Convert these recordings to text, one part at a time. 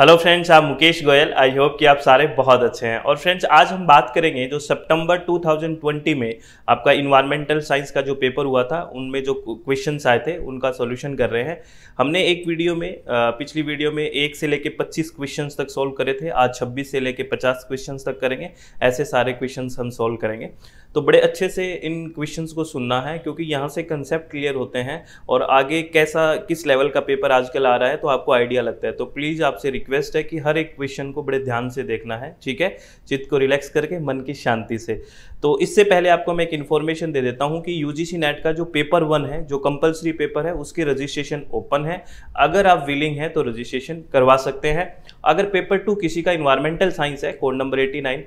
hello friends आप Mukesh Goyal I hope कि आप सारे बहुत अच्छे हैं और फ्रेंड्स आज हम बात करेंगे जो सितंबर 2020 में आपका इन्वायरमेंटल साइंस का जो पेपर हुआ था उनमें जो क्वेश्चंस आए थे उनका सॉल्यूशन कर रहे हैं हमने एक वीडियो में पिछली वीडियो में एक से लेके 25 क्वेश्चंस तक सॉल्व करे थे आज 26 से लेके 50 क्वेश्चंस तक करेंगे ऐसे सारे क्वेश्चन हम सॉल्व करेंगे तो बड़े अच्छे से इन क्वेश्चंस को सुनना है क्योंकि यहाँ से कंसेप्ट क्लियर होते हैं और आगे कैसा किस लेवल का पेपर आजकल आ रहा है तो आपको आइडिया लगता है तो प्लीज़ आपसे रिक्वेस्ट है कि हर एक क्वेश्चन को बड़े ध्यान से देखना है ठीक है चित्त को रिलैक्स करके मन की शांति से तो इससे पहले आपको मैं एक इन्फॉर्मेशन दे देता हूँ कि यू नेट का जो पेपर वन है जो कंपल्सरी पेपर है उसकी रजिस्ट्रेशन ओपन है अगर आप विलिंग हैं तो रजिस्ट्रेशन करवा सकते हैं अगर पेपर टू किसी का इन्वायरमेंटल साइंस है कोड नंबर एटी नाइन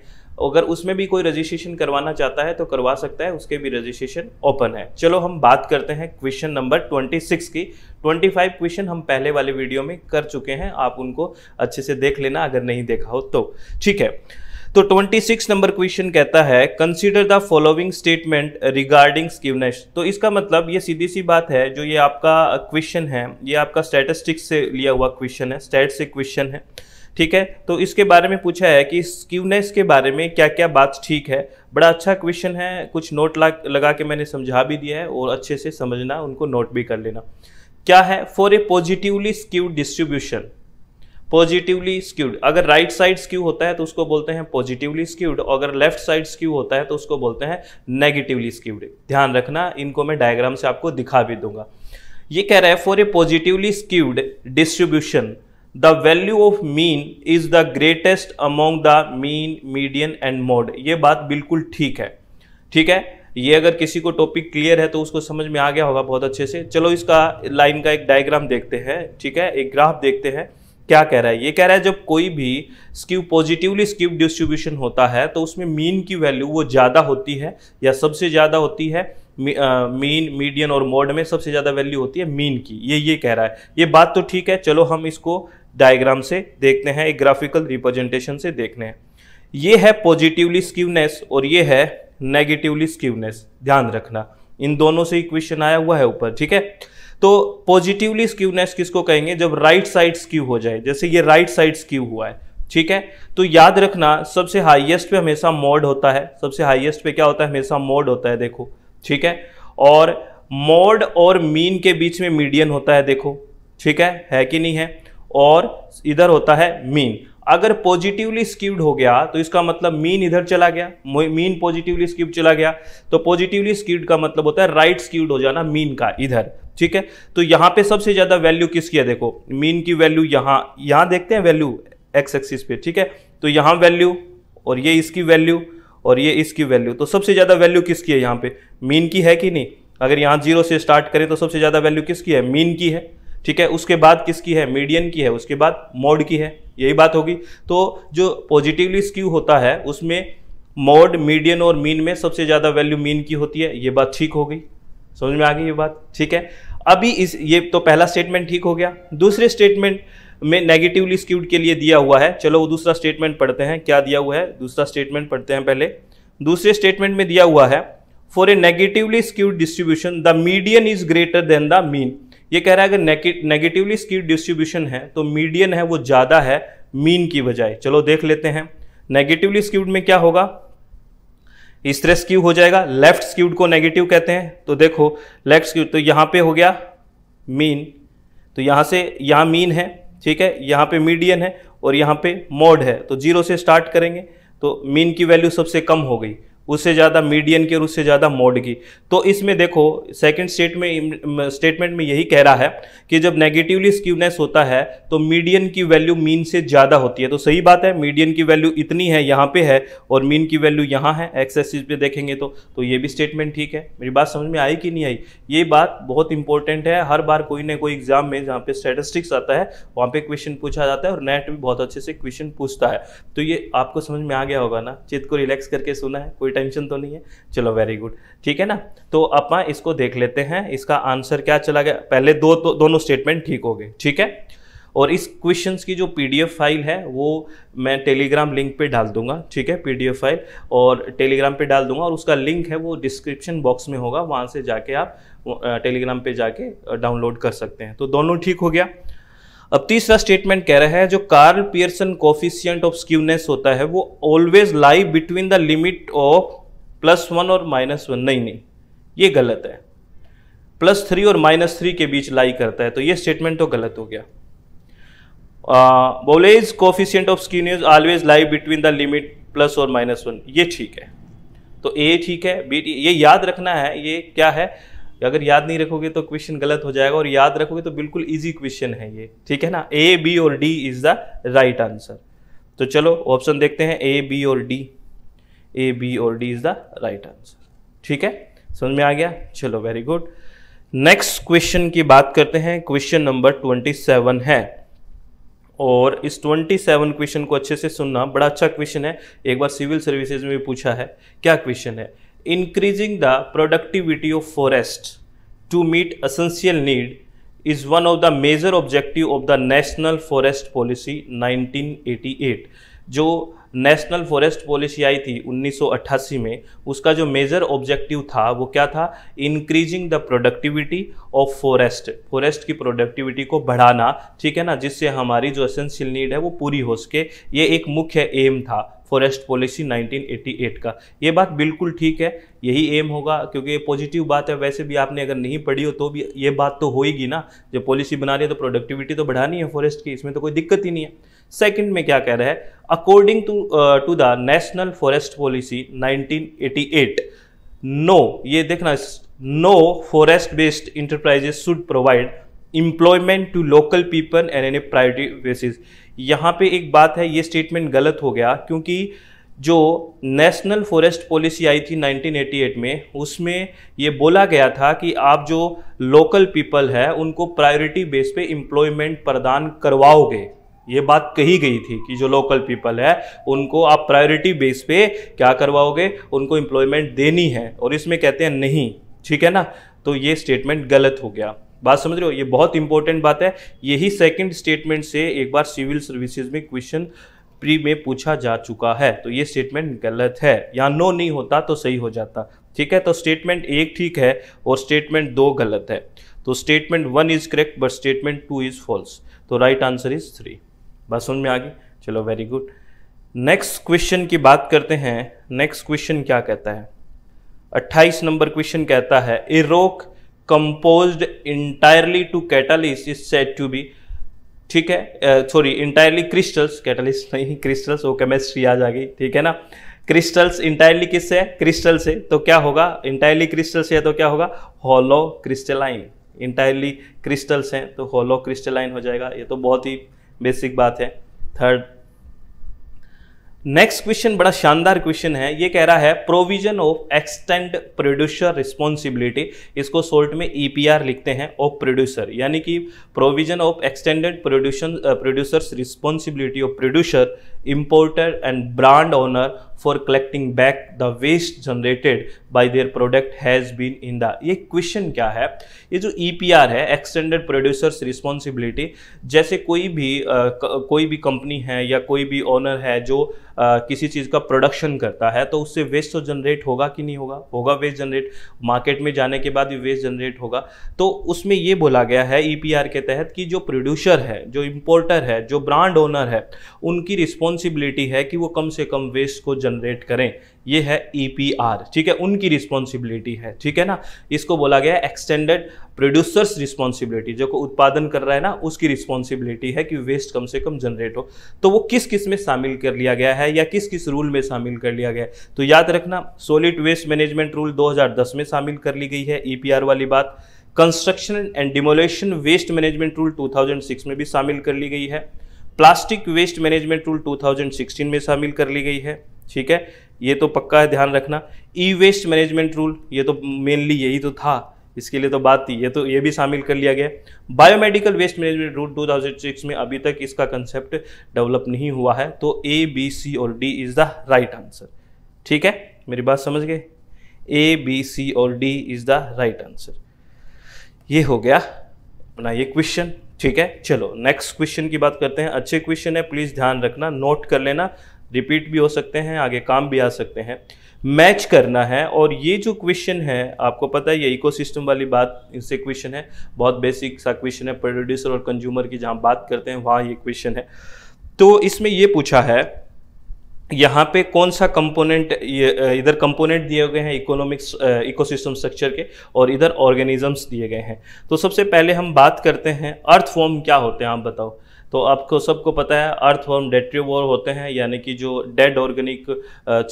अगर उसमें भी कोई रजिस्ट्रेशन करवाना चाहता है तो करवा सकता है उसके भी रजिस्ट्रेशन ओपन है चलो हम बात करते हैं क्वेश्चन नंबर ट्वेंटी सिक्स की ट्वेंटी फाइव क्वेश्चन हम पहले वाले वीडियो में कर चुके हैं आप उनको अच्छे से देख लेना अगर नहीं देखा हो तो ठीक है तो 26 नंबर क्वेश्चन कहता है consider the following statement regarding skewness तो इसका मतलब ये सीधी सी बात है जो ये आपका क्वेश्चन है ये आपका स्टैटिस्टिक्स से लिया हुआ क्वेश्चन है स्टैट से क्वेश्चन है ठीक है तो इसके बारे में पूछा है कि स्क्यूनेस के बारे में क्या क्या बात ठीक है बड़ा अच्छा क्वेश्चन है कुछ नोट लगा के मैंने समझा भी दिया है और अच्छे से समझना उनको नोट भी कर लेना क्या है for a positively skewed distribution positively skewed अगर राइट साइड स्क्यू होता है तो उसको बोलते हैं पॉजिटिवली स्क्यूड और अगर लेफ्ट साइड स्क्यू होता है तो उसको बोलते हैं नेगेटिवली स्क्यूड ध्यान रखना इनको मैं डायग्राम से आपको दिखा भी दूंगा ये कह रहा है for a positively skewed distribution the value of mean is the greatest among the mean median and mode ये बात बिल्कुल ठीक है ठीक है ये अगर किसी को टॉपिक क्लियर है तो उसको समझ में आ गया होगा बहुत अच्छे से चलो इसका लाइन का एक डायग्राम देखते हैं ठीक है एक ग्राफ देखते हैं क्या कह रहा है ये कह रहा है जब कोई भी स्क्यू पॉजिटिवली स्क्यू डिस्ट्रीब्यूशन होता है तो उसमें मीन की वैल्यू वो ज़्यादा होती है या सबसे ज़्यादा होती है मीन मीडियन और मोड में सबसे ज़्यादा वैल्यू होती है मीन की ये ये कह रहा है ये बात तो ठीक है चलो हम इसको डायग्राम से देखते हैं एक ग्राफिकल रिप्रेजेंटेशन से देखने हैं ये है पॉजिटिवली स्क्यूनेस और ये है नेगेटिवली स्क्यूनेस ध्यान रखना इन दोनों से इक्वेशन क्वेश्चन आया हुआ है ऊपर ठीक है तो पॉजिटिवली स्क्यूनेस किसको कहेंगे जब राइट साइड स्क्यू हो जाए जैसे ये राइट साइड स्क्यू हुआ है ठीक है तो याद रखना सबसे हाईएस्ट पे हमेशा मोड होता है सबसे हाईएस्ट पे क्या होता है हमेशा मोड होता है देखो ठीक है और मोड और मीन के बीच में मीडियन होता है देखो ठीक है है कि नहीं है और इधर होता है मीन अगर पॉजिटिवली स्क्यूड हो गया तो इसका मतलब मीन इधर चला गया मीन पॉजिटिवली स्क्यूड चला गया तो पॉजिटिवली स्क्यूड का मतलब होता है राइट स्क्यूड हो जाना मीन का इधर ठीक है तो यहां पे सबसे ज़्यादा वैल्यू किसकी है देखो मीन की वैल्यू यहां यहां देखते हैं वैल्यू एक्स एक्सिस पे ठीक है तो यहां वैल्यू और ये इसकी वैल्यू और ये इसकी वैल्यू तो सबसे ज़्यादा वैल्यू किसकी है यहां पे मीन की है कि नहीं अगर यहां जीरो से स्टार्ट करें तो सबसे ज़्यादा वैल्यू किसकी है मीन की है ठीक है उसके बाद किसकी है मीडियन की है उसके बाद मोड की है यही बात होगी तो जो पॉजिटिवली स्क्यू होता है उसमें मोड मीडियन और मीन में सबसे ज़्यादा वैल्यू मीन की होती है ये बात ठीक हो गई समझ में आ गई ये बात ठीक है अभी इस ये तो पहला स्टेटमेंट ठीक हो गया दूसरे स्टेटमेंट में नेगेटिवली स्क्यूड के लिए दिया हुआ है चलो वो दूसरा स्टेटमेंट पढ़ते हैं क्या दिया हुआ है दूसरा स्टेटमेंट पढ़ते हैं पहले दूसरे स्टेटमेंट में दिया हुआ है for a negatively skewed distribution the median is greater than the mean ये कह रहा है अगर नेगेटिवली स्कीड डिस्ट्रीब्यूशन है तो मीडियन है वो ज़्यादा है मीन की बजाय चलो देख लेते हैं नेगेटिवली स्क्यूड में क्या होगा इस तरह स्क्यू हो जाएगा लेफ्ट स्क्यूड को नेगेटिव कहते हैं तो देखो लेफ्ट स्क्यूड तो यहाँ पे हो गया मीन तो यहाँ से यहाँ मीन है ठीक है यहाँ पे मीडियन है और यहाँ पे मोड है तो जीरो से स्टार्ट करेंगे तो मीन की वैल्यू सबसे कम हो गई उससे ज़्यादा मीडियन की और उससे ज़्यादा मोड की तो इसमें देखो सेकंड स्टेट में स्टेटमेंट में यही कह रहा है कि जब नेगेटिवली स्क्यूनेस होता है तो मीडियन की वैल्यू मीन से ज़्यादा होती है तो सही बात है मीडियन की वैल्यू इतनी है यहाँ पे है और मीन की वैल्यू यहाँ है एक्सेसिस पे देखेंगे तो तो ये भी स्टेटमेंट ठीक है मेरी बात समझ में आई कि नहीं आई ये बात बहुत इंपॉर्टेंट है हर बार कोई ना कोई एग्जाम में जहाँ पे स्टेटिस्टिक्स आता है वहाँ पे क्वेश्चन पूछा जाता है और नेट भी बहुत अच्छे से क्वेश्चन पूछता है तो ये आपको समझ में आ गया होगा ना चित को रिलैक्स करके सुना है कोई कोई टेंशन तो नहीं है चलो वेरी गुड ठीक है ना तो अपना इसको देख लेते हैं इसका आंसर क्या चला गया पहले दो तो, दोनों स्टेटमेंट ठीक हो गए ठीक है और इस क्वेश्चन की जो पी फाइल है वो मैं टेलीग्राम लिंक पे डाल दूंगा ठीक है पी फाइल और टेलीग्राम पे डाल दूंगा और उसका लिंक है वो डिस्क्रिप्शन बॉक्स में होगा वहाँ से जाके आप टेलीग्राम पे जाके डाउनलोड कर सकते हैं तो दोनों ठीक हो गया अब तीसरा स्टेटमेंट कह रहा है जो Karl Pearson coefficient of skewness होता है वो always lie between the limit of plus one और माइनस वन नहीं नहीं ये गलत है प्लस थ्री और माइनस थ्री के बीच लाई करता है तो ये स्टेटमेंट तो गलत हो गया Bowley's coefficient of skewness always lie between the limit plus और माइनस वन ये ठीक है तो ए ठीक है बी ये याद रखना है ये क्या है अगर याद नहीं रखोगे तो क्वेश्चन गलत हो जाएगा और याद रखोगे तो बिल्कुल ईजी क्वेश्चन है ये ठीक है ना ए बी और D is the right answer तो चलो ऑप्शन देखते हैं ए बी और डी ए बी और D is the right answer ठीक है समझ में आ गया चलो वेरी गुड नेक्स्ट क्वेश्चन की बात करते हैं क्वेश्चन नंबर ट्वेंटी सेवन है और इस 27 क्वेश्चन को अच्छे से सुनना बड़ा अच्छा क्वेश्चन है एक बार सिविल सर्विसेज में भी पूछा है क्या क्वेश्चन है Increasing the productivity of forest to meet essential need is one of the major objective of the National Forest Policy 1988 जो नेशनल फॉरेस्ट पॉलिसी आई थी 1988 में उसका जो मेजर ऑब्जेक्टिव था वो क्या था increasing the productivity of forest forest की प्रोडक्टिविटी को बढ़ाना ठीक है ना जिससे हमारी जो असेंशियल नीड है वो पूरी हो सके ये एक मुख्य एम था फॉरेस्ट पॉलिसी 1988 का ये बात बिल्कुल ठीक है यही एम होगा क्योंकि ये पॉजिटिव बात है वैसे भी आपने अगर नहीं पढ़ी हो तो भी ये बात तो होगी ना जो पॉलिसी बना रही है तो प्रोडक्टिविटी तो बढ़ानी है फॉरेस्ट की इसमें तो कोई दिक्कत ही नहीं है सेकंड में क्या कह रहा है according to to the national forest policy 1988 no ये देखना no forest based enterprises should provide employment to local people and on a priority basis यहाँ पे एक बात है ये स्टेटमेंट गलत हो गया क्योंकि जो नेशनल फॉरेस्ट पॉलिसी आई थी 1988 में उसमें ये बोला गया था कि आप जो लोकल पीपल है उनको प्रायोरिटी बेस पे एम्प्लॉयमेंट प्रदान करवाओगे ये बात कही गई थी कि जो लोकल पीपल है उनको आप प्रायोरिटी बेस पे क्या करवाओगे उनको एम्प्लॉयमेंट देनी है और इसमें कहते हैं नहीं ठीक है ना तो ये स्टेटमेंट गलत हो गया बात समझ रहे हो ये बहुत इंपॉर्टेंट बात है यही सेकंड स्टेटमेंट से एक बार सिविल सर्विसेज में क्वेश्चन प्री में पूछा जा चुका है तो ये स्टेटमेंट गलत है या नो नहीं होता तो सही हो जाता ठीक है तो स्टेटमेंट एक ठीक है और स्टेटमेंट दो गलत है तो statement one is correct but statement two is false तो राइट आंसर इज थ्री बात समझ में आ गई चलो वेरी गुड नेक्स्ट क्वेश्चन की बात करते हैं नेक्स्ट क्वेश्चन क्या कहता है 28 नंबर क्वेश्चन कहता है a rock composed entirely to catalyst is said to be ठीक है सॉरी इंटायरली क्रिस्टल्स कैटालिस्ट नहीं क्रिस्टल्स वो केमिस्ट्री आ जाएगी ठीक है ना क्रिस्टल्स इंटायरली किससे है क्रिस्टल से तो क्या होगा इंटायरली क्रिस्टल से है तो क्या होगा होलो क्रिस्टलाइन इंटायरली क्रिस्टल्स हैं तो होलो क्रिस्टलाइन हो जाएगा ये तो बहुत ही बेसिक बात है थर्ड नेक्स्ट क्वेश्चन बड़ा शानदार क्वेश्चन है ये कह रहा है provision of extend producer responsibility इसको सोल्ट में ईपीआर e लिखते हैं ऑफ प्रोड्यूसर यानी कि provision of extended production producers responsibility of producer importer and brand owner for collecting back the waste generated by their product has been in the ये क्वेश्चन क्या है ये जो ई e है एक्सटेंडेड प्रोड्यूसर्स रिस्पॉन्सिबिलिटी जैसे कोई भी आ, कोई भी कंपनी है या कोई भी ओनर है जो आ, किसी चीज़ का प्रोडक्शन करता है तो उससे वेस्ट तो जनरेट होगा कि नहीं होगा होगा वेस्ट जनरेट मार्केट में जाने के बाद भी वेस्ट जनरेट होगा तो उसमें ये बोला गया है ई e के तहत कि जो प्रोड्यूसर है जो इम्पोर्टर है जो ब्रांड ओनर है उनकी रिस्पॉन्सिबिलिटी है कि वो कम से कम वेस्ट को जनरेट जनरेट करें ये है ईपीआर e ठीक है उनकी रिस्पॉन्सिबिलिटी है ठीक है ना इसको बोला गया एक्सटेंडेड प्रोड्यूसर्स रिस्पॉन्सिबिलिटी जो को उत्पादन कर रहा है ना उसकी रिस्पॉन्सिबिलिटी है कि वेस्ट कम से कम जनरेट हो तो वो किस किस में शामिल कर लिया गया है या किस किस रूल में शामिल कर लिया गया है तो याद रखना सोलिड वेस्ट मैनेजमेंट रूल 2010 में शामिल कर ली गई है ई e वाली बात construction and demolition waste management rule 2006 में भी शामिल कर ली गई है प्लास्टिक वेस्ट मैनेजमेंट रूल 2016 में शामिल कर ली गई है ठीक है ये तो पक्का है ध्यान रखना ई वेस्ट मैनेजमेंट रूल ये तो मेनली यही तो था इसके लिए तो बात थी ये तो ये भी शामिल कर लिया गया बायोमेडिकल वेस्ट मैनेजमेंट रूल 2006 में अभी तक इसका कंसेप्ट डेवलप नहीं हुआ है तो ए बी सी और D is the right answer ठीक है मेरी बात समझ गए ए बी सी और D is the right answer ये हो गया अपना ये क्वेश्चन ठीक है चलो नेक्स्ट क्वेश्चन की बात करते हैं अच्छे क्वेश्चन है प्लीज ध्यान रखना नोट कर लेना रिपीट भी हो सकते हैं आगे काम भी आ सकते हैं मैच करना है और ये जो क्वेश्चन है आपको पता है ये इकोसिस्टम वाली बात इससे क्वेश्चन है बहुत बेसिक सा क्वेश्चन है प्रोड्यूसर और कंज्यूमर की जहाँ बात करते हैं वहाँ ये क्वेश्चन है तो इसमें ये पूछा है यहाँ पे कौन सा कंपोनेंट ये इधर कंपोनेंट दिए गए हैं इकोनॉमिक्स इकोसिस्टम स्ट्रक्चर के और इधर ऑर्गेनिजम्स दिए गए हैं तो सबसे पहले हम बात करते हैं अर्थ फॉर्म क्या होते हैं आप बताओ तो आपको सबको पता है अर्थ अर्थवर्म डेट्रीवोर होते हैं यानी कि जो डेड ऑर्गेनिक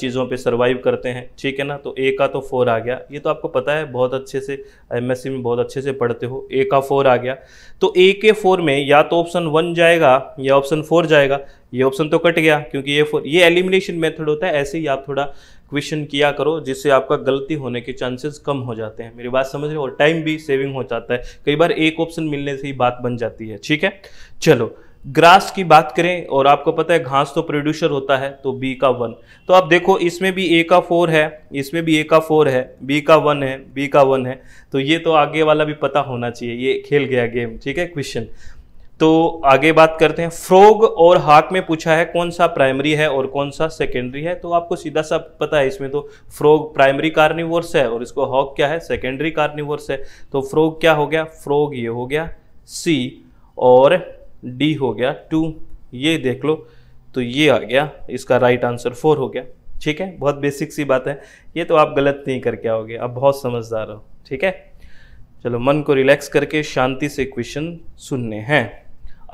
चीज़ों पे सरवाइव करते हैं ठीक है ना तो ए का तो फोर आ गया ये तो आपको पता है बहुत अच्छे से एमएससी में बहुत अच्छे से पढ़ते हो ए का फोर आ गया तो ए के फोर में या तो ऑप्शन वन जाएगा या ऑप्शन फोर जाएगा ये ऑप्शन तो कट गया क्योंकि ये फोर ये एलिमिनेशन मेथड होता है ऐसे ही आप थोड़ा क्वेश्चन किया करो जिससे आपका गलती होने के चांसेस कम हो जाते हैं मेरी बात समझ रहे हो और टाइम भी सेविंग हो जाता है कई बार एक ऑप्शन मिलने से ही बात बन जाती है ठीक है चलो ग्रास की बात करें और आपको पता है घास तो प्रोड्यूसर होता है तो बी का वन तो आप देखो इसमें भी ए का फोर है इसमें भी ए का फोर है बी का वन है बी का वन है तो ये तो आगे वाला भी पता होना चाहिए ये खेल गया गेम ठीक है क्वेश्चन तो आगे बात करते हैं फ्रोग और हाक में पूछा है कौन सा प्राइमरी है और कौन सा सेकेंडरी है तो आपको सीधा सा पता है इसमें तो फ्रोग प्राइमरी कार्निवर्स है और इसको हॉक क्या है सेकेंडरी कार्निवर्स है तो फ्रोग क्या हो गया फ्रोग ये हो गया सी और डी हो गया टू ये देख लो तो ये आ गया इसका राइट आंसर फोर हो गया ठीक है बहुत बेसिक सी बात है ये तो आप गलत नहीं करके आओगे आप बहुत समझदार हो ठीक है चलो मन को रिलैक्स करके शांति से क्वेश्चन सुनने हैं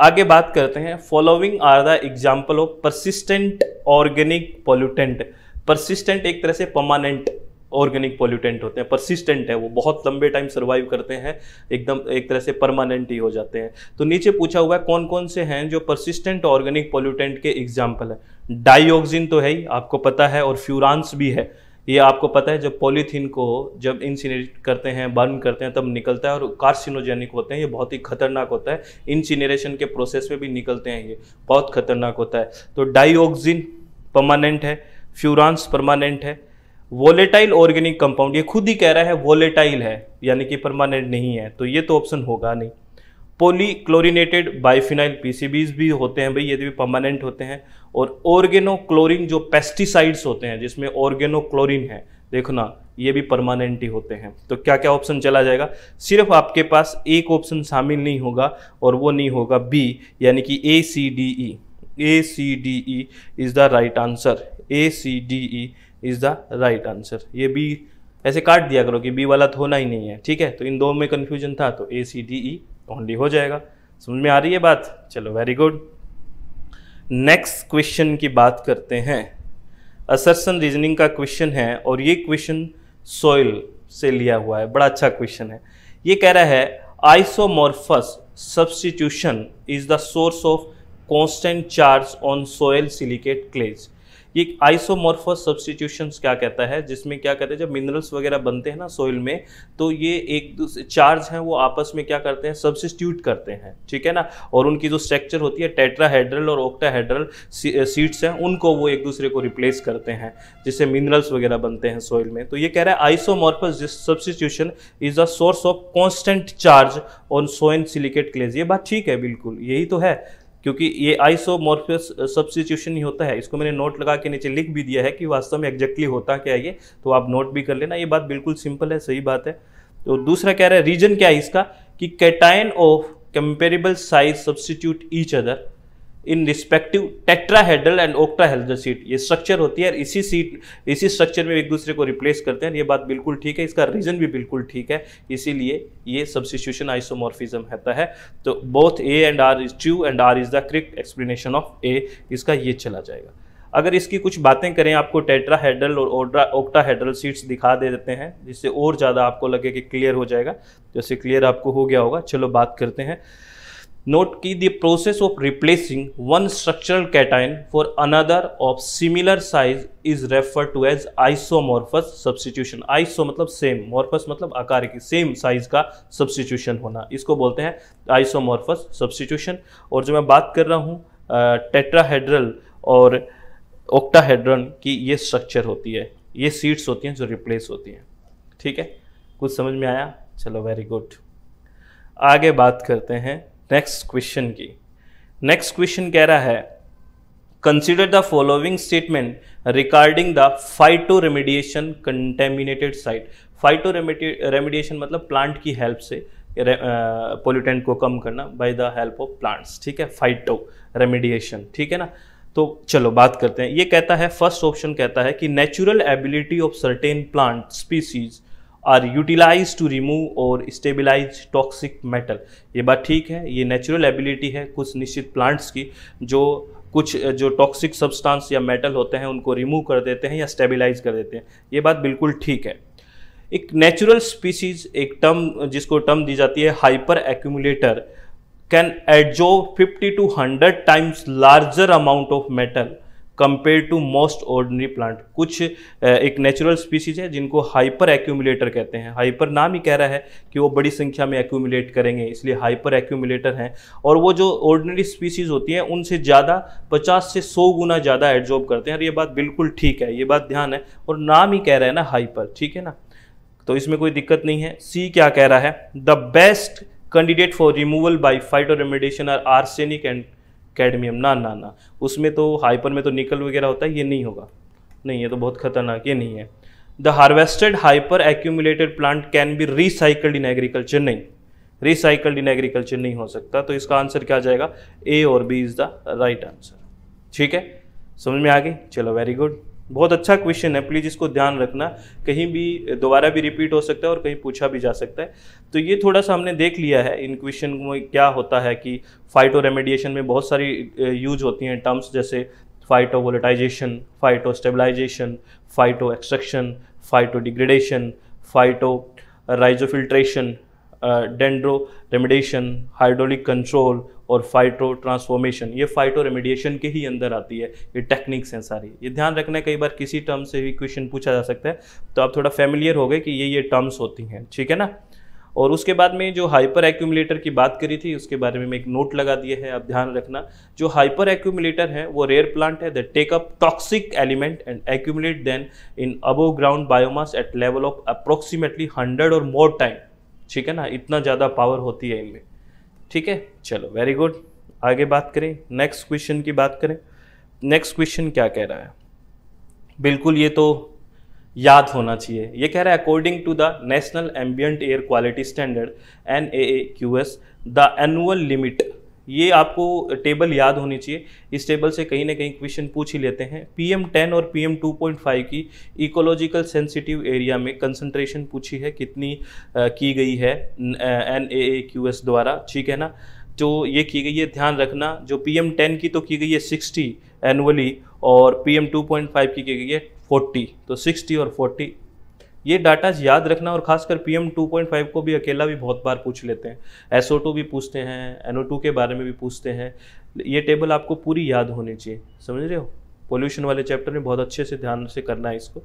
आगे बात करते हैं following are the example of persistent organic pollutant persistent एक तरह से परमानेंट ऑर्गेनिक पॉल्यूटेंट होते हैं परसिस्टेंट है वो बहुत लंबे टाइम सर्वाइव करते हैं एकदम एक तरह से परमानेंट ही हो जाते हैं तो नीचे पूछा हुआ है कौन कौन से हैं जो परसिस्टेंट ऑर्गेनिक पॉल्यूटेंट के एग्जाम्पल है डाइऑक्सिन तो है ही आपको पता है और फ्यूरानस भी है ये आपको पता है जब पॉलीथीन को जब इंसिनेट करते हैं बर्न करते हैं तब निकलता है और कार्सिनोजेनिक होते हैं ये बहुत ही खतरनाक होता है इंसिनरेशन के प्रोसेस में भी निकलते हैं ये बहुत खतरनाक होता है तो डाइऑक्सिन परमानेंट है फ्यूरानस परमानेंट है वोलेटाइल ऑर्गेनिक कंपाउंड ये खुद ही कह रहा है वोलेटाइल है यानी कि परमानेंट नहीं है तो ये तो ऑप्शन होगा नहीं पोलीक्लोरिनेटेड बायोफिनाइल पीसीबीज भी होते हैं भाई ये भी परमानेंट होते हैं और ऑर्गेनोक्लोरिन जो पेस्टिसाइड्स होते हैं जिसमें ऑर्गेनोक्लोरिन है देखो ना ये भी परमानेंट ही होते हैं तो क्या क्या ऑप्शन चला जाएगा सिर्फ आपके पास एक ऑप्शन शामिल नहीं होगा और वो नहीं होगा बी यानी कि A C D E A C D E is the right answer A C D E is the right answer ये बी ऐसे काट दिया करो कि बी वाला तो होना ही नहीं है ठीक है तो इन दो में कन्फ्यूजन था तो ए सी डी ई ओनली हो जाएगा समझ में आ रही है बात चलो वेरी गुड नेक्स्ट क्वेश्चन की बात करते हैं असरसन रीजनिंग का क्वेश्चन है और ये क्वेश्चन सोयल से लिया हुआ है बड़ा अच्छा क्वेश्चन है ये कह रहा है isomorphous substitution is the source of constant charge on soil silicate clays ये आइसोमॉर्फस सब्सटीट्यूशन क्या कहता है जिसमें क्या कहते हैं जब मिनरल्स वगैरह बनते हैं ना सोइल में तो ये एक दूसरे चार्ज हैं वो आपस में क्या करते हैं सब्सिट्यूट करते हैं ठीक है ना और उनकी जो स्ट्रक्चर होती है टेट्राहेड्रल और ओक्टाहेड्रल सीड्स हैं उनको वो एक दूसरे को रिप्लेस करते हैं जिससे मिनरल्स वगैरह बनते हैं सोइल में तो ये कह रहे हैं isomorphous substitution is a source of constant charge on soil silicate clays ये बात ठीक है बिल्कुल यही तो है क्योंकि ये आइसोमोर्फियस सब्सटीट्यूशन ही होता है इसको मैंने नोट लगा के नीचे लिख भी दिया है कि वास्तव में एग्जैक्टली होता क्या ये तो आप नोट भी कर लेना ये बात बिल्कुल सिंपल है सही बात है तो दूसरा कह रहा है रीजन क्या है इसका कि cation of comparable size substitute each other in respective tetrahedral and octahedral sheet ये स्ट्रक्चर होती है और इसी सीट इसी स्ट्रक्चर में एक दूसरे को रिप्लेस करते हैं ये बात बिल्कुल ठीक है इसका रीजन भी बिल्कुल ठीक है इसीलिए ये सब्सिट्यूशन आइसोमॉर्फिज्म रहता है तो both A and R is true and R is the correct explanation of A इसका ये चला जाएगा अगर इसकी कुछ बातें करें आपको टेट्राहेड्रल और ओक्टाहेड्रल सीट्स दिखा दे देते हैं जिससे और ज़्यादा आपको लगे कि क्लियर हो जाएगा जैसे क्लियर आपको हो गया होगा चलो बात करते हैं नोट की the process of replacing one structural cation for another of similar size is refer to as isomorphous substitution iso मतलब सेम मोर्फस मतलब आकार की सेम साइज का सब्सटीट्यूशन होना इसको बोलते हैं आइसोमोर्फस सब्सटीट्यूशन और जो मैं बात कर रहा हूँ टेट्राहेड्रल और ऑक्टाहेड्रन की ये स्ट्रक्चर होती है ये सीड्स होती हैं जो रिप्लेस होती हैं ठीक है कुछ समझ में आया चलो वेरी गुड आगे बात करते हैं नेक्स्ट क्वेश्चन की नेक्स्ट क्वेश्चन कह रहा है consider the following statement regarding the phyto remediation contaminated site phyto remediation मतलब प्लांट की हेल्प से पोल्यूटेंट को कम करना by the help of plants ठीक है फाइटो रेमिडिएशन ठीक है ना तो चलो बात करते हैं ये कहता है फर्स्ट ऑप्शन कहता है कि natural ability of certain plant species are utilize to remove और स्टेबिलाईज टॉक्सिक मेटल ये बात ठीक है ये नेचुरल एबिलिटी है कुछ निश्चित प्लांट्स की जो कुछ जो टॉक्सिक सब्सटेंस या मेटल होते हैं उनको रिमूव कर देते हैं या स्टेबिलाइज कर देते हैं ये बात बिल्कुल ठीक है एक नेचुरल स्पीसीज एक टर्म जिसको टर्म दी जाती है hyper accumulator can adsorb 50 to 100 times larger amount of metal compare to most ordinary plant कुछ एक नेचुरल स्पीसीज है जिनको हाइपर एक्यूमुलेटर कहते हैं हाइपर नाम ही कह रहा है कि वो बड़ी संख्या में एक्यूमुलेट करेंगे इसलिए हाइपर एक्यूमुलेटर हैं और वो जो ऑर्डनरी स्पीसीज होती हैं उनसे ज़्यादा पचास से सौ गुना ज़्यादा एड्जॉर्ब करते हैं और ये बात बिल्कुल ठीक है ये बात ध्यान है और नाम ही कह रहा है ना हाइपर ठीक है ना तो इसमें कोई दिक्कत नहीं है सी क्या कह रहा है the best candidate for removal by phyto remediation are arsenic and cadmium ना ना ना उसमें तो हाइपर में तो निकल वगैरह होता है ये नहीं होगा नहीं ये तो बहुत खतरनाक ये नहीं है the harvested hyper accumulated plant can be recycled in agriculture नहीं रिसाइकल्ड इन एग्रीकल्चर नहीं हो सकता तो इसका आंसर क्या जाएगा ए और B is the right answer ठीक है समझ में आ गई चलो वेरी गुड बहुत अच्छा क्वेश्चन है प्लीज़ इसको ध्यान रखना कहीं भी दोबारा भी रिपीट हो सकता है और कहीं पूछा भी जा सकता है तो ये थोड़ा सा हमने देख लिया है इन क्वेश्चन में क्या होता है कि फाइटो रेमेडिएशन में बहुत सारी यूज होती हैं टर्म्स जैसे phyto volatilization phyto stabilization phyto extraction phyto degradation phyto rhizofiltration dendro remediation hydraulic control और फाइटो ट्रांसफॉर्मेशन ये फाइटो रेमेडिएशन के ही अंदर आती है ये टेक्निक्स हैं सारी ये ध्यान रखना है कई बार किसी टर्म से भी क्वेश्चन पूछा जा सकता है तो आप थोड़ा फेमिलियर हो गए कि ये ये टर्म्स होती हैं ठीक है ना और उसके बाद में जो हाइपर एक्यूमलेटर की बात करी थी उसके बारे में मैं एक नोट लगा दिए है आप ध्यान रखना जो हाइपर एक्यूमलेटर है वो रेयर प्लांट है that take up toxic element and accumulate them in above ground biomass at level of approximately hundred और मोर टाइम ठीक है ना इतना ज़्यादा पावर होती है इनमें ठीक है चलो वेरी गुड आगे बात करें नेक्स्ट क्वेश्चन की बात करें नेक्स्ट क्वेश्चन क्या कह रहा है बिल्कुल ये तो याद होना चाहिए ये कह रहा है according to the national ambient air quality standard N A Q S the annual limit ये आपको टेबल याद होनी चाहिए इस टेबल से कहीं ना कहीं क्वेश्चन पूछ ही लेते हैं पीएम 10 और पीएम 2.5 की इकोलॉजिकल सेंसिटिव एरिया में कंसंट्रेशन पूछी है कितनी आ, की गई है N A A Q S द्वारा ठीक है ना जो तो ये की गई है ध्यान रखना जो पी एम टेन की तो की गई है सिक्सटी एनुअली और P M two point five की की गई है फोर्टी तो सिक्सटी और फोर्टी ये डाटा याद रखना और खासकर P M two point five को भी अकेला भी बहुत बार पूछ लेते हैं एस टू भी पूछते हैं एन टू के बारे में भी पूछते हैं ये टेबल आपको पूरी याद होनी चाहिए समझ रहे हो पोल्यूशन वाले चैप्टर में बहुत अच्छे से ध्यान से करना है इसको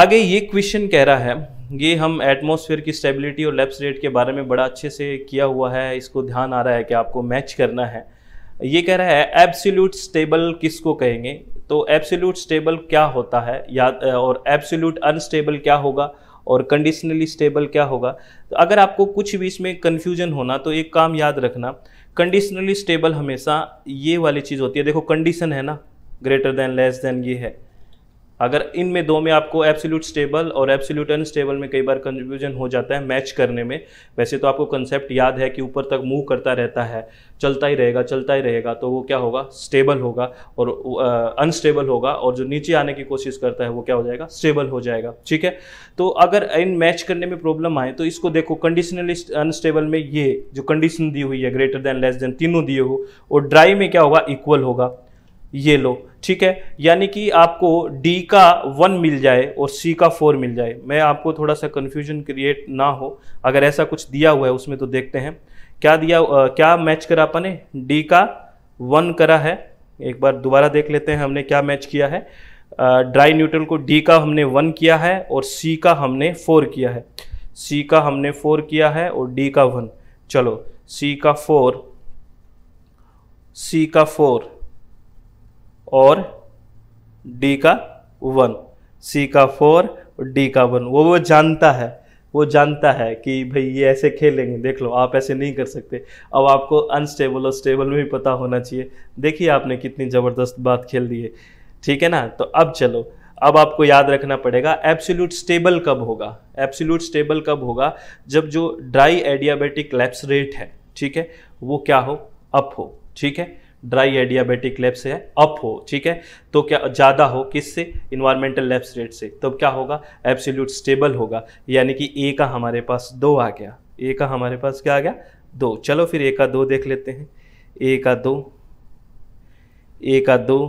आगे ये क्वेश्चन कह रहा है ये हम एटमॉस्फेयर की स्टेबिलिटी और लैप्स रेट के बारे में बड़ा अच्छे से किया हुआ है इसको ध्यान आ रहा है कि आपको मैच करना है ये कह रहा है एब्सोल्यूट स्टेबल किसको कहेंगे तो एब्सोल्यूट स्टेबल क्या होता है या और एब्सोल्यूट अनस्टेबल क्या होगा और कंडीशनली स्टेबल क्या होगा तो अगर आपको कुछ भी इसमें कन्फ्यूजन होना तो एक काम याद रखना कंडीशनली स्टेबल हमेशा ये वाली चीज़ होती है देखो कंडीशन है ना ग्रेटर देन लेस देन ये है अगर इनमें दो में आपको एब्सोल्यूट स्टेबल और एब्सोल्यूट अनस्टेबल में कई बार कंफ्यूजन हो जाता है मैच करने में वैसे तो आपको कंसेप्ट याद है कि ऊपर तक मूव करता रहता है चलता ही रहेगा चलता ही रहेगा तो वो क्या होगा स्टेबल होगा और अनस्टेबल uh, होगा और जो नीचे आने की कोशिश करता है वो क्या हो जाएगा स्टेबल हो जाएगा ठीक है तो अगर इन मैच करने में प्रॉब्लम आए तो इसको देखो कंडीशनली अनस्टेबल में ये जो कंडीशन दी हुई है ग्रेटर देन लेस देन तीनों दिए हो और ड्राई में क्या होगा इक्वल होगा ये लो ठीक है यानी कि आपको डी का वन मिल जाए और सी का फोर मिल जाए मैं आपको थोड़ा सा कन्फ्यूजन क्रिएट ना हो अगर ऐसा कुछ दिया हुआ है उसमें तो देखते हैं क्या दिया आ, क्या मैच करा अपने डी का वन करा है एक बार दोबारा देख लेते हैं हमने क्या मैच किया है ड्राई न्यूट्रल को डी का हमने वन किया है और सी का हमने फोर किया है सी का हमने फोर किया है और डी का वन चलो सी का फोर सी का फोर और डी का वन सी का फोर और डी का वन वो वो जानता है वो जानता है कि भाई ये ऐसे खेलेंगे देख लो आप ऐसे नहीं कर सकते अब आपको अनस्टेबल और स्टेबल में भी पता होना चाहिए देखिए आपने कितनी ज़बरदस्त बात खेल दी है ठीक है ना तो अब चलो अब आपको याद रखना पड़ेगा एब्सोल्यूट स्टेबल कब होगा एब्सोल्यूट स्टेबल कब होगा जब जो ड्राई एडियाबेटिक लैप्स रेट है ठीक है वो क्या हो अप हो ठीक है ड्राई एडियाबेटिक लैब से है अप हो ठीक है तो क्या ज़्यादा हो किससे इन्वायरमेंटल लैब्स रेट से तब तो क्या होगा एब्सोल्यूट स्टेबल होगा यानी कि ए का हमारे पास दो आ गया ए का हमारे पास क्या आ गया दो चलो फिर ए का दो देख लेते हैं ए का दो ए का दो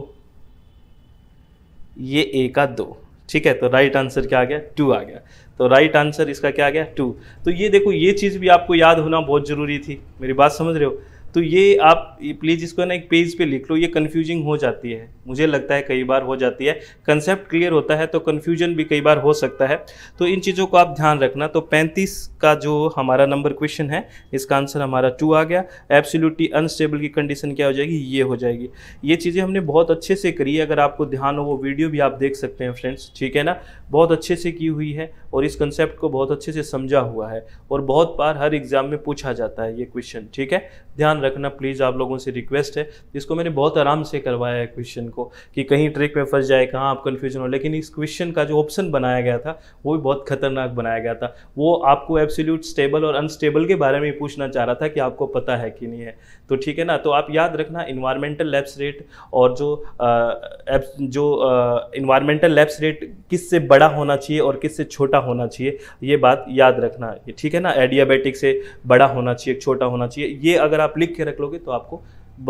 ये ए का दो ठीक है तो राइट आंसर क्या आ गया टू आ गया तो राइट आंसर इसका क्या आ गया टू तो ये देखो ये चीज़ भी आपको याद होना बहुत ज़रूरी थी मेरी बात समझ रहे हो तो ये आप प्लीज़ इसको ना एक पेज पे लिख लो ये कन्फ्यूजिंग हो जाती है मुझे लगता है कई बार हो जाती है कंसेप्ट क्लियर होता है तो कन्फ्यूजन भी कई बार हो सकता है तो इन चीज़ों को आप ध्यान रखना तो 35 का जो हमारा नंबर क्वेश्चन है इसका आंसर हमारा टू आ गया एब्सोल्युटली अनस्टेबल की कंडीशन क्या हो जाएगी ये हो जाएगी ये चीज़ें हमने बहुत अच्छे से करी है अगर आपको ध्यान हो वो वीडियो भी आप देख सकते हैं फ्रेंड्स ठीक है ना बहुत अच्छे से की हुई है और इस कंसेप्ट को बहुत अच्छे से समझा हुआ है और बहुत बार हर एग्जाम में पूछा जाता है ये क्वेश्चन ठीक है ध्यान रखना प्लीज़ आप लोगों से रिक्वेस्ट है इसको मैंने बहुत आराम से करवाया है क्वेश्चन को कि कहीं ट्रिक में फंस जाए कहाँ आप कन्फ्यूजन हो लेकिन इस क्वेश्चन का जो ऑप्शन बनाया गया था वो भी बहुत खतरनाक बनाया गया था वो आपको एब्सोल्यूट स्टेबल और अनस्टेबल के बारे में पूछना चाह रहा था कि आपको पता है कि नहीं है तो ठीक है ना तो आप याद रखना इन्वायरमेंटल लैप्स रेट और जो आ, जो इन्वायरमेंटल लैप्स रेट किससे बड़ा होना चाहिए और किससे छोटा बड़ा होना चाहिए ये बात याद रखना ये ठीक है ना एडियाबेटिक से बड़ा होना चाहिए छोटा होना चाहिए ये अगर आप लिख के रख लोगे तो आपको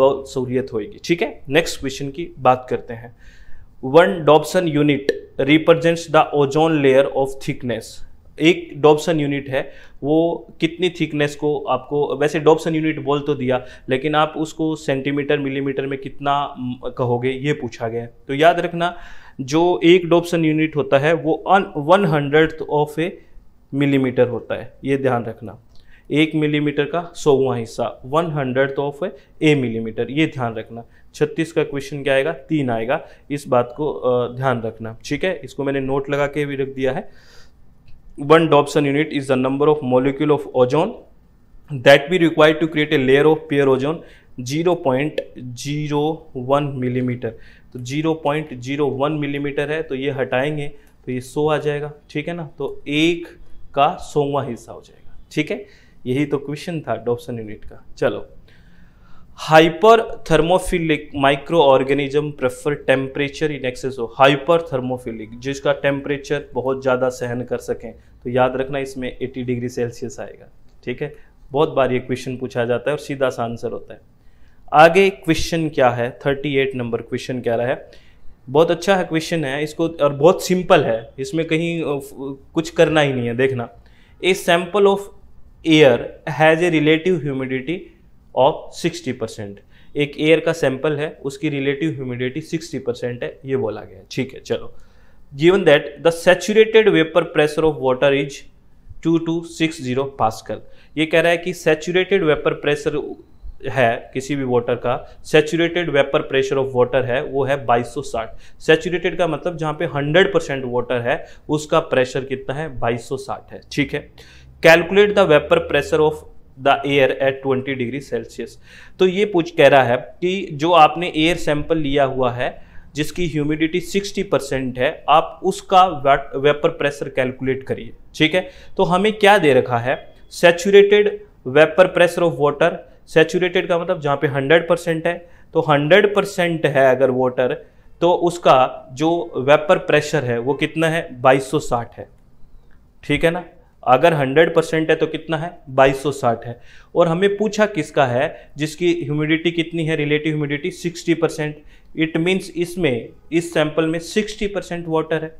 बहुत सहूलियत होगी ठीक है नेक्स्ट क्वेश्चन की बात करते हैं one Dobson unit represents the ozone layer of thickness एक डॉब्सन यूनिट है वो कितनी थिकनेस को आपको वैसे डॉब्सन यूनिट बोल तो दिया लेकिन आप उसको सेंटीमीटर मिलीमीटर में कितना कहोगे ये पूछा गया तो याद रखना जो एक डोप्सन यूनिट होता है वो one hundred of a millimetre होता है ये ध्यान रखना एक मिलीमीटर का सौवा हिस्सा one hundred of a millimetre ये ध्यान रखना छत्तीस का क्वेश्चन क्या आएगा तीन आएगा इस बात को ध्यान रखना ठीक है इसको मैंने नोट लगा के भी रख दिया है one Dobson unit is the number of molecule of ozone that be required to create a layer of pure ozone zero point zero one millimetre तो 0.01 मिलीमीटर है तो ये हटाएंगे तो ये सो आ जाएगा ठीक है ना तो एक का सोवा हिस्सा हो जाएगा ठीक है यही तो क्वेश्चन था डॉप्सन यूनिट का चलो hyper thermophilic micro organism prefer temperature in excess हो हाइपर थर्मोफिलिक जिसका टेम्परेचर बहुत ज़्यादा सहन कर सकें तो याद रखना इसमें 80 डिग्री सेल्सियस आएगा ठीक है बहुत बार ये क्वेश्चन पूछा जाता है और सीधा सा आंसर होता है आगे क्वेश्चन क्या है 38 नंबर क्वेश्चन क्या रहा है बहुत अच्छा है क्वेश्चन है इसको और बहुत सिंपल है इसमें कहीं कुछ करना ही नहीं है देखना a sample of air has a relative humidity of 60 percent एक एयर का सैंपल है उसकी रिलेटिव ह्यूमिडिटी 60 परसेंट है ये बोला गया है ठीक है चलो given that the saturated vapour pressure of water is two two 2260 pascal ये कह रहा है कि सेचुरेटेड वेपर प्रेशर है किसी भी वाटर का saturated vapour pressure of water है वो है 2260 सेचुरेटेड का मतलब जहाँ पे 100 परसेंट वाटर है उसका प्रेशर कितना है 2260 है ठीक है calculate the vapour pressure of the air at 20 degree Celsius तो ये पूछ कह रहा है कि जो आपने एयर सैंपल लिया हुआ है जिसकी ह्यूमिडिटी 60 परसेंट है आप उसका वेपर प्रेशर कैलकुलेट करिए ठीक है तो हमें क्या दे रखा है saturated vapour pressure of water saturated का मतलब जहाँ पे 100 परसेंट है तो 100 परसेंट है अगर वाटर तो उसका जो वेपर प्रेशर है वो कितना है 2260 है ठीक है ना अगर 100 परसेंट है तो कितना है 2260 है और हमें पूछा किसका है जिसकी ह्यूमिडिटी कितनी है relative humidity 60 percent it means इसमें इस सैंपल में 60 परसेंट वाटर है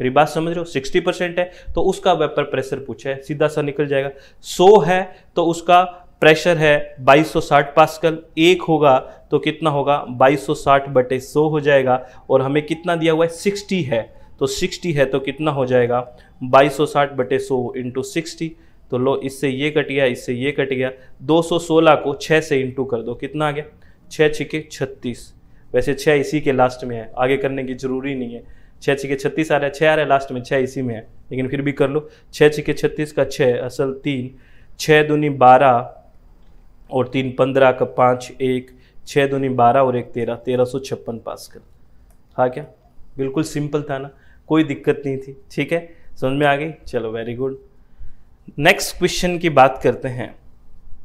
मेरी बात समझ रहे हो 60 परसेंट है तो उसका वेपर प्रेशर पूछा है सीधा सा निकल जाएगा 100 है तो उसका प्रेशर है 2260 पास्कल एक होगा तो कितना होगा 2260 बटे 100 हो जाएगा और हमें कितना दिया हुआ है 60 है तो 60 है तो कितना हो जाएगा 2260 बटे 100 इंटू सिक्सटी तो लो इससे ये कट गया इससे ये कट गया 216 को 6 से इंटू कर दो कितना आ गया छः छिके छत्तीस वैसे छः इसी के लास्ट में है आगे करने की ज़रूरी नहीं है छः छिके छत्तीस आ रहा है छः आ रहा है लास्ट में छः इसी में है लेकिन फिर भी कर लो छः छिके छत्तीस का छः असल तीन छः दूनी बारह और तीन पंद्रह का पाँच एक छः दूनी बारह और एक तेरह तेरह सौ छप्पन पास कर हाँ क्या बिल्कुल सिंपल था ना कोई दिक्कत नहीं थी ठीक है समझ में आ गई चलो वेरी गुड नेक्स्ट क्वेश्चन की बात करते हैं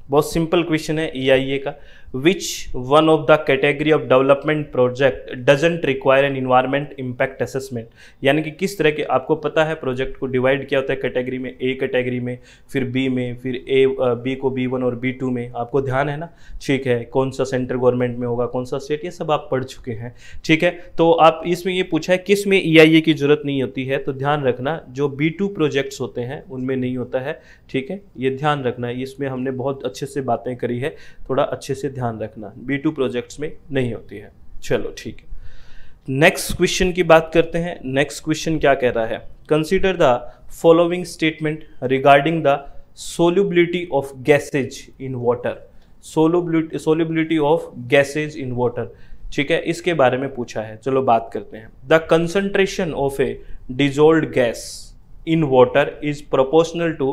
बहुत सिंपल क्वेश्चन है ई e का which one of the category of development project doesn't require an environment impact assessment यानी कि किस तरह के आपको पता है प्रोजेक्ट को डिवाइड किया होता है कैटेगरी में ए कैटेगरी में फिर बी में फिर ए बी को बी वन और बी टू में आपको ध्यान है ना ठीक है कौन सा सेंट्रल गवर्नमेंट में होगा कौन सा स्टेट ये सब आप पढ़ चुके हैं ठीक है तो आप इसमें ये पूछा है किस में ई e की ज़रूरत नहीं होती है तो ध्यान रखना जो बी टू प्रोजेक्ट्स होते हैं उनमें नहीं होता है ठीक है ये ध्यान रखना है इसमें हमने बहुत अच्छे से बातें करी है थोड़ा अच्छे से ध्यान ध्यान रखना बी टू प्रोजेक्ट्स में नहीं होती है चलो ठीक है नेक्स्ट क्वेश्चन की बात करते हैं नेक्स्ट क्वेश्चन क्या कह रहा है consider the following statement regarding the solubility of gases in water solubility of gases in water ठीक है इसके बारे में पूछा है चलो बात करते हैं the concentration of a dissolved gas in water is proportional to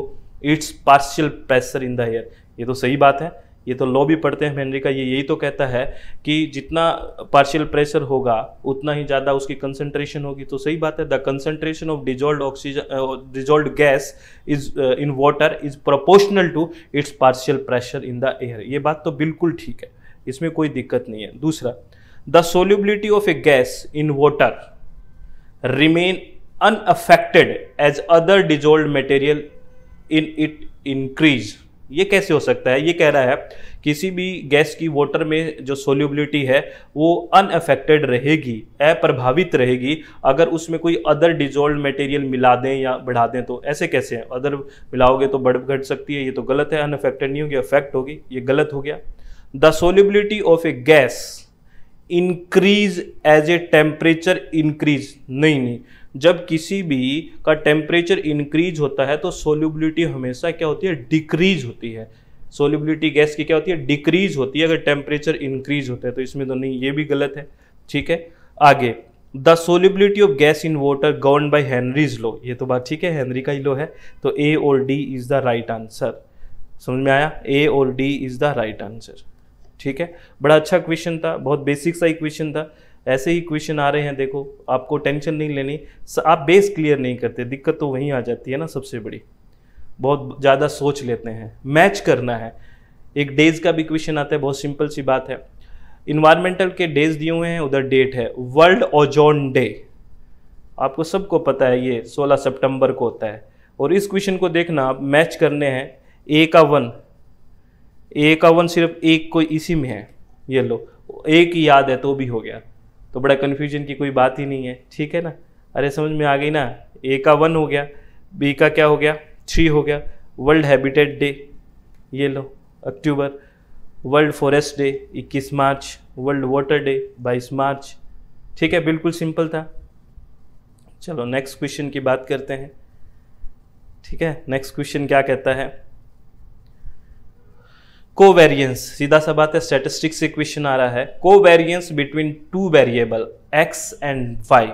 its partial pressure in the air ये तो सही बात है ये तो लॉ भी पढ़ते हैं हेनरी का ये यही तो कहता है कि जितना पार्शियल प्रेशर होगा उतना ही ज़्यादा उसकी कंसंट्रेशन होगी तो सही बात है the concentration of dissolved oxygen dissolved gas is in water is proportional to its partial pressure in the air ये बात तो बिल्कुल ठीक है इसमें कोई दिक्कत नहीं है दूसरा the solubility of a gas in water remain unaffected as other dissolved material in it increase ये कैसे हो सकता है ये कह रहा है किसी भी गैस की वाटर में जो सोल्यूबिलिटी है वो अनअफेक्टेड रहेगी अप्रभावित रहेगी अगर उसमें कोई अदर डिजोल्व मटेरियल मिला दें या बढ़ा दें तो ऐसे कैसे हैं अदर मिलाओगे तो बढ़ घट सकती है ये तो गलत है अनअफेक्टेड नहीं होगी अफेक्ट होगी ये गलत हो गया the solubility of a gas increase as a temperature increase नहीं नहीं जब किसी भी का टेम्परेचर इंक्रीज होता है तो सोल्यूबिलिटी हमेशा क्या होती है डिक्रीज होती है सोल्यूबिलिटी गैस की क्या होती है डिक्रीज होती है अगर टेम्परेचर इंक्रीज होता है तो इसमें तो नहीं ये भी गलत है ठीक है आगे the solubility of gas in water govern by Henry's law ये तो बात ठीक है हेनरी का ही लो है तो ए और D is the right answer समझ में आया ए और D is the right answer ठीक है बड़ा अच्छा क्वेश्चन था बहुत बेसिक सा ही क्वेश्चन था ऐसे ही क्वेश्चन आ रहे हैं देखो आपको टेंशन नहीं लेनी आप बेस क्लियर नहीं करते दिक्कत तो वहीं आ जाती है ना सबसे बड़ी बहुत ज़्यादा सोच लेते हैं मैच करना है एक डेज का भी क्वेश्चन आता है बहुत सिंपल सी बात है इन्वायरमेंटल के डेज दिए हुए हैं उधर डेट है वर्ल्ड ओजोन डे आपको सबको पता है ये 16 सितंबर को होता है और इस क्वेश्चन को देखना आप मैच करने हैं ए का वन ए का वन सिर्फ एक को इसी में है ये लो एक याद है तो भी हो गया तो बड़ा कन्फ्यूजन की कोई बात ही नहीं है ठीक है ना अरे समझ में आ गई ना ए का वन हो गया बी का क्या हो गया थ्री हो गया वर्ल्ड हैबिटेट डे ये लो October world forest day 21 March world water day 22 March ठीक है बिल्कुल सिंपल था चलो नेक्स्ट क्वेश्चन की बात करते हैं ठीक है नेक्स्ट क्वेश्चन क्या कहता है कोवेरियंस सीधा सा बात है स्टेटिस्टिक्स इक्वेशन आ रहा है covariance between two variable X and Y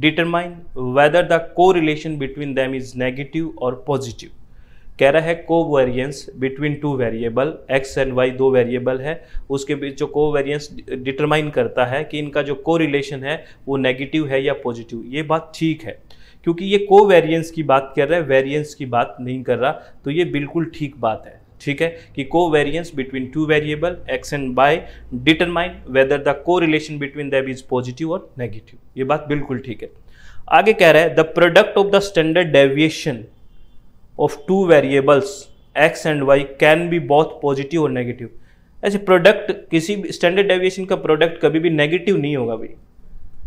determine whether the correlation between them is negative और पॉजिटिव कह रहा है covariance between two variable X and Y दो वेरिएबल है उसके बीच जो कोवेरियंस डिटरमाइन करता है कि इनका जो को रिलेशन है वो नेगेटिव है या पॉजिटिव ये बात ठीक है क्योंकि ये कोवेरियंस की बात कर रहा है वेरियंस की बात नहीं कर रहा तो ये बिल्कुल ठीक बात है ठीक है कि covariance between two variable X and Y determine whether the correlation between them is positive और नेगेटिव ये बात बिल्कुल ठीक है आगे कह रहा है the product of the standard deviation of two variables X and Y can be बहुत पॉजिटिव और नेगेटिव ऐसे प्रोडक्ट किसी भी स्टैंडर्ड डेविएशन का प्रोडक्ट कभी भी नेगेटिव नहीं होगा भाई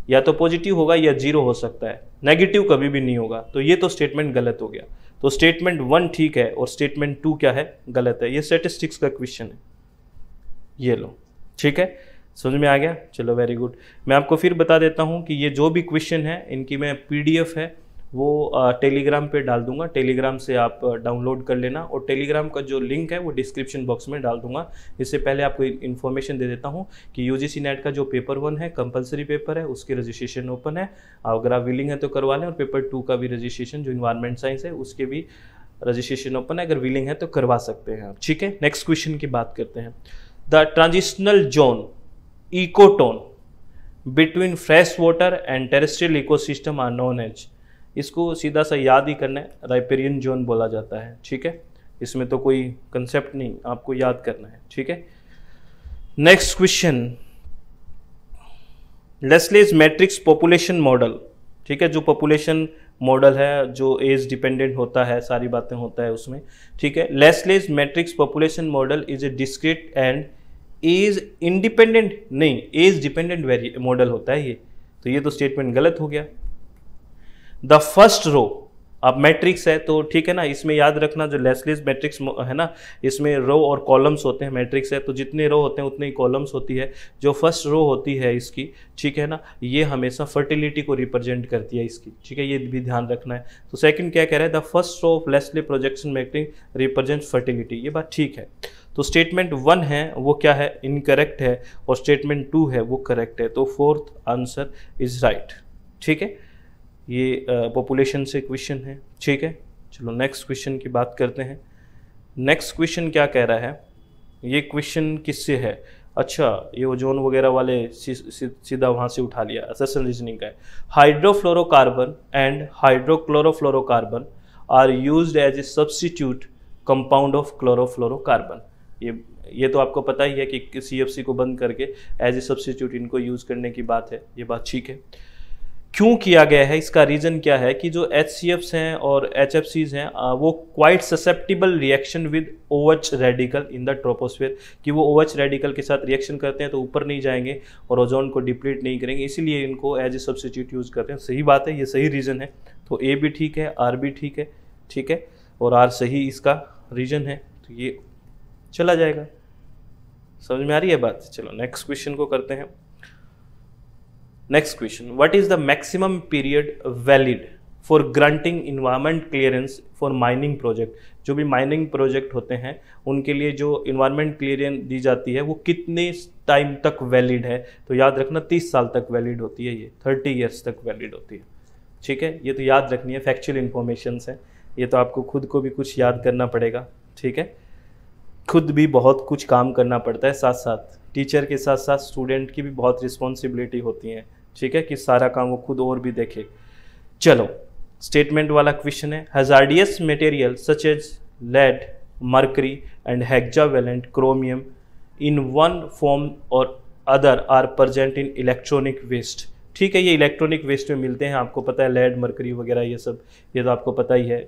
या तो पॉजिटिव होगा या जीरो हो सकता है नेगेटिव कभी भी नहीं होगा तो ये तो स्टेटमेंट गलत हो गया तो स्टेटमेंट वन ठीक है और स्टेटमेंट टू क्या है गलत है ये स्टेटिस्टिक्स का क्वेश्चन है ये लो ठीक है समझ में आ गया चलो वेरी गुड मैं आपको फिर बता देता हूँ कि ये जो भी क्वेश्चन है इनकी मैं पी है वो टेलीग्राम पे डाल दूंगा टेलीग्राम से आप डाउनलोड कर लेना और टेलीग्राम का जो लिंक है वो डिस्क्रिप्शन बॉक्स में डाल दूंगा इससे पहले आपको इन्फॉर्मेशन दे देता हूँ कि यू जी नेट का जो पेपर वन है कंपलसरी पेपर है उसकी रजिस्ट्रेशन ओपन है अगर आप विलिंग है तो करवा लें और पेपर टू का भी रजिस्ट्रेशन जो इन्वायरमेंट साइंस है उसके भी रजिस्ट्रेशन ओपन है अगर विलिंग है तो करवा सकते हैं आप ठीक है नेक्स्ट क्वेश्चन की बात करते हैं the transitional zone ecotone between fresh water and terrestrial ecosystem are known as इसको सीधा सा याद ही करना है राइपेरियन जोन बोला जाता है ठीक है इसमें तो कोई कंसेप्ट नहीं आपको याद करना है ठीक है next question Leslie's matrix population model ठीक है जो पॉपुलेशन मॉडल है जो एज डिपेंडेंट होता है सारी बातें होता है उसमें ठीक है Leslie's matrix population model is a discrete and age independent नहीं एज डिपेंडेंट वेरी मॉडल होता है ये तो ये तो स्टेटमेंट गलत हो गया द फर्स्ट रो अब मैट्रिक्स है तो ठीक है ना इसमें याद रखना जो लेसलेस मैट्रिक्स है ना इसमें रो और कॉलम्स होते हैं मैट्रिक्स है तो जितने रो होते हैं उतने ही कॉलम्स होती है जो फर्स्ट रो होती है इसकी ठीक है ना ये हमेशा फर्टिलिटी को रिप्रेजेंट करती है इसकी ठीक है ये भी ध्यान रखना है तो सेकेंड क्या कह रहा है the first row of Leslie projection matrix represent fertility ये बात ठीक है तो स्टेटमेंट वन है वो क्या है इनकरेक्ट है और स्टेटमेंट टू है वो करेक्ट है तो फोर्थ आंसर इज राइट ठीक है ये पॉपुलेशन से क्वेश्चन है ठीक है चलो नेक्स्ट क्वेश्चन की बात करते हैं नेक्स्ट क्वेश्चन क्या कह रहा है ये क्वेश्चन किससे है अच्छा ये ओजोन वगैरह वाले सीधा वहाँ से उठा लिया असन रीजनिंग का है hydrofluorocarbon and hydrochlorofluorocarbon are use as a substitute compound of chlorofluorocarbon ये ये तो आपको पता ही है कि सी एफ सी को बंद करके एज ए सब्सटीट्यूट इनको यूज़ करने की बात है ये बात ठीक है क्यों किया गया है इसका रीज़न क्या है कि जो एच हैं और एच हैं वो quite susceptible reaction with OH radical in the troposphere कि वो ओवच रेडिकल के साथ रिएक्शन करते हैं तो ऊपर नहीं जाएंगे और ओजोन को डिप्लीट नहीं करेंगे इसीलिए इनको एज ए सब्सिट्यूट यूज़ करते हैं सही बात है ये सही रीज़न है तो ए भी ठीक है आर भी ठीक है ठीक है और आर सही इसका रीज़न है तो ये चला जाएगा समझ में आ रही है बात चलो नेक्स्ट क्वेश्चन को करते हैं next question what is the maximum period valid for granting environment clearance for mining project जो भी माइनिंग प्रोजेक्ट होते हैं उनके लिए जो इन्वायरमेंट क्लियरेंस दी जाती है वो कितने टाइम तक वैलिड है तो याद रखना तीस साल तक वैलिड होती है ये थर्टी ईयर्स तक वैलिड होती है ठीक है ये तो याद रखनी है फैक्चुअल इन्फॉर्मेशन है ये तो आपको खुद को भी कुछ याद करना पड़ेगा ठीक है खुद भी बहुत कुछ काम करना पड़ता है साथ साथ टीचर के साथ साथ स्टूडेंट की भी बहुत रिस्पॉन्सिबिलिटी होती हैं ठीक है कि सारा काम वो खुद और भी देखे चलो स्टेटमेंट वाला क्वेश्चन है hazardous material such as lead mercury and hexavalent chromium in one form और other are present in electronic waste ठीक है ये इलेक्ट्रॉनिक वेस्ट में मिलते हैं आपको पता है लेड मर्करी वगैरह ये सब ये तो आपको पता ही है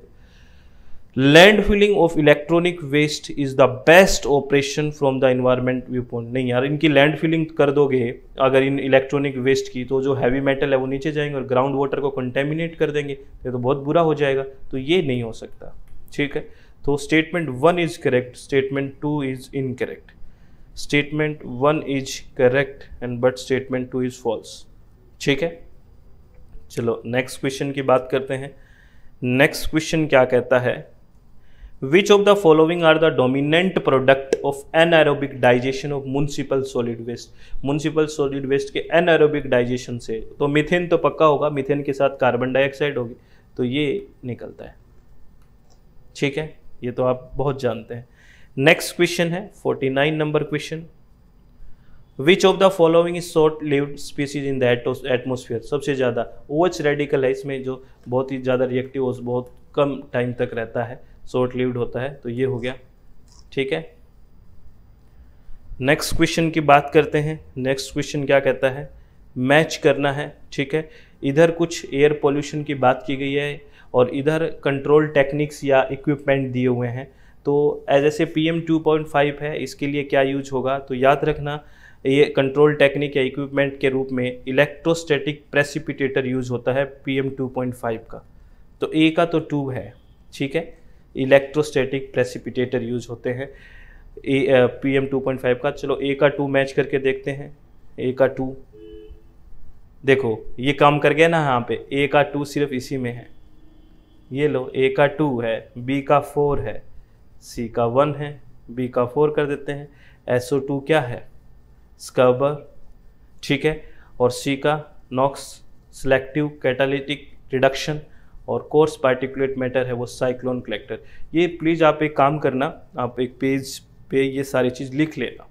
land filling of electronic waste is the best operation from the environment view point नहीं यार इनकी लैंड फिलिंग कर दोगे अगर इन इलेक्ट्रॉनिक वेस्ट की तो जो हैवी मेटल है वो नीचे जाएंगे और ग्राउंड वाटर को कंटेमिनेट कर देंगे तो ये तो बहुत बुरा हो जाएगा तो ये नहीं हो सकता ठीक है तो statement one is correct statement two is incorrect statement one is correct and but statement two is false ठीक है चलो नेक्स्ट क्वेश्चन की बात करते हैं नेक्स्ट क्वेश्चन क्या कहता है Which of the following are the dominant product of anaerobic digestion of municipal solid waste municipal solid waste के एरोबिक डाइजेशन से तो मिथेन तो पक्का होगा मिथेन के साथ कार्बन डाइऑक्साइड होगी तो ये निकलता है ठीक है ये तो आप बहुत जानते हैं नेक्स्ट क्वेश्चन है 49 number question which of the following is short lived species in the atmosphere सबसे ज़्यादा एच रेडिकल है इसमें जो बहुत ही ज़्यादा रिएक्टिव बहुत कम टाइम तक रहता है शॉर्ट लिव्ड होता है तो ये हो गया ठीक है नेक्स्ट क्वेश्चन की बात करते हैं नेक्स्ट क्वेश्चन क्या कहता है मैच करना है ठीक है इधर कुछ एयर पोल्यूशन की बात की गई है और इधर कंट्रोल टेक्निक्स या इक्विपमेंट दिए हुए हैं तो ऐसे P M two point five है इसके लिए क्या यूज होगा तो याद रखना ये कंट्रोल टेक्निक या इक्विपमेंट के रूप में इलेक्ट्रोस्टैटिक प्रेसिपिटेटर यूज होता है P M two point five का तो ए का तो ट्यूब है ठीक है इलेक्ट्रोस्टैटिक प्रेसिपिटेटर यूज होते हैं A P M two point five का चलो ए का टू मैच करके देखते हैं ए का टू देखो ये काम कर गया ना यहाँ पे ए का टू सिर्फ इसी में है ये लो ए का टू है बी का फोर है सी का वन है बी का फोर कर देते हैं एस ओ टू क्या है स्कबर ठीक है और सी का नॉक्स सिलेक्टिव कैटालिटिक रिडक्शन और कोर्स पार्टिकुलेट मैटर है वो साइक्लोन कलेक्टर ये प्लीज़ आप एक काम करना आप एक पेज पे ये सारी चीज़ लिख लेना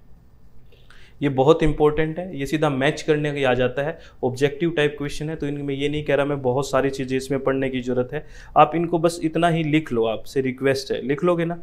ये बहुत इंपॉर्टेंट है ये सीधा मैच करने के आ जाता है ऑब्जेक्टिव टाइप क्वेश्चन है तो इनमें ये नहीं कह रहा मैं बहुत सारी चीज़ें इसमें पढ़ने की ज़रूरत है आप इनको बस इतना ही लिख लो आपसे रिक्वेस्ट है लिख लोगे ना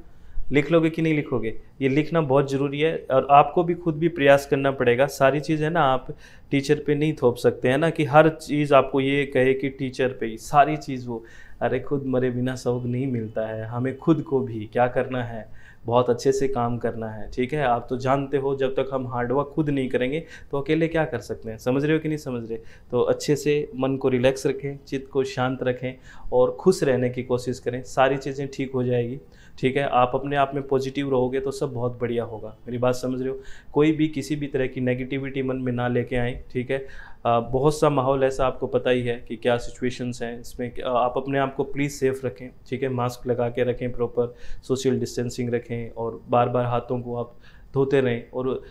लिख लोगे कि नहीं लिखोगे ये लिखना बहुत ज़रूरी है और आपको भी खुद भी प्रयास करना पड़ेगा सारी चीज़ है ना आप टीचर पे नहीं थोप सकते हैं ना कि हर चीज़ आपको ये कहे कि टीचर पे ही सारी चीज़ वो अरे खुद मरे बिना सबक नहीं मिलता है हमें खुद को भी क्या करना है बहुत अच्छे से काम करना है ठीक है आप तो जानते हो जब तक हम हार्डवर्क खुद नहीं करेंगे तो अकेले क्या कर सकते हैं समझ रहे हो कि नहीं समझ रहे तो अच्छे से मन को रिलैक्स रखें चित्त को शांत रखें और खुश रहने की कोशिश करें सारी चीज़ें ठीक हो जाएगी ठीक है आप अपने आप में पॉजिटिव रहोगे तो सब बहुत बढ़िया होगा मेरी बात समझ रहे हो कोई भी किसी भी तरह की नेगेटिविटी मन में ना लेके आए ठीक है आ, बहुत सा माहौल ऐसा आपको पता ही है कि क्या सिचुएशंस हैं इसमें आप अपने आप को प्लीज़ सेफ़ रखें ठीक है मास्क लगा के रखें प्रॉपर सोशल डिस्टेंसिंग रखें और बार बार हाथों को आप धोते रहें और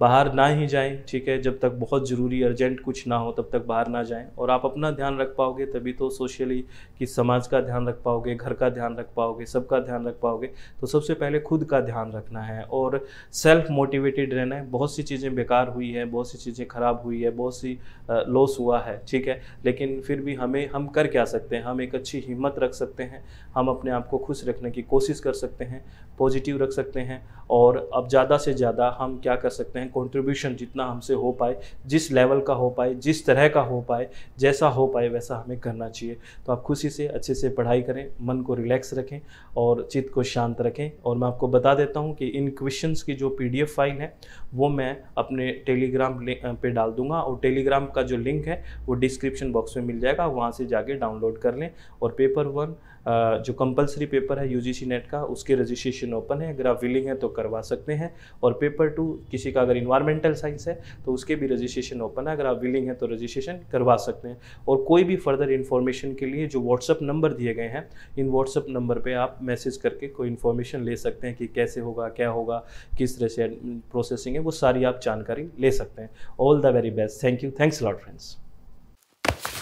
बाहर ना ही जाएं ठीक है जब तक बहुत ज़रूरी अर्जेंट कुछ ना हो तब तक बाहर ना जाएं और आप अपना ध्यान रख पाओगे तभी तो सोशली कि समाज का ध्यान रख पाओगे घर का ध्यान रख पाओगे सबका ध्यान रख पाओगे तो सबसे पहले खुद का ध्यान रखना है और सेल्फ मोटिवेटेड रहना है बहुत सी चीज़ें बेकार हुई हैं बहुत सी चीज़ें ख़राब हुई है बहुत सी लॉस हुआ है ठीक है लेकिन फिर भी हमें हम कर क्या सकते हैं हम एक अच्छी हिम्मत रख सकते हैं हम अपने आप को खुश रखने की कोशिश कर सकते हैं पॉजिटिव रख सकते हैं और अब ज़्यादा से ज़्यादा हम क्या कर सकते हैं हैं कंट्रीब्यूशन जितना हमसे हो पाए जिस लेवल का हो पाए जिस तरह का हो पाए जैसा हो पाए वैसा हमें करना चाहिए तो आप खुशी से अच्छे से पढ़ाई करें मन को रिलैक्स रखें और चित्त को शांत रखें और मैं आपको बता देता हूँ कि इन क्वेश्चंस की जो पी फाइल है वो मैं अपने टेलीग्राम पे डाल दूंगा और टेलीग्राम का जो लिंक है वो डिस्क्रिप्शन बॉक्स में मिल जाएगा वहाँ से जाके डाउनलोड कर लें और पेपर वन जो कंपलसरी पेपर है यूजीसी नेट का उसके रजिस्ट्रेशन ओपन है अगर आप विलिंग हैं तो करवा सकते हैं और पेपर टू किसी का अगर इन्वायरमेंटल साइंस है तो उसके भी रजिस्ट्रेशन ओपन है अगर आप विलिंग हैं तो रजिस्ट्रेशन करवा सकते हैं और कोई भी फर्दर इन्फॉर्मेशन के लिए जो व्हाट्सअप नंबर दिए गए हैं इन व्हाट्सअप नंबर पर आप मैसेज करके कोई इन्फॉर्मेशन ले सकते हैं कि कैसे होगा क्या होगा किस तरह से प्रोसेसिंग है वो सारी आप जानकारी ले सकते हैं all the very best thank you thanks lot friends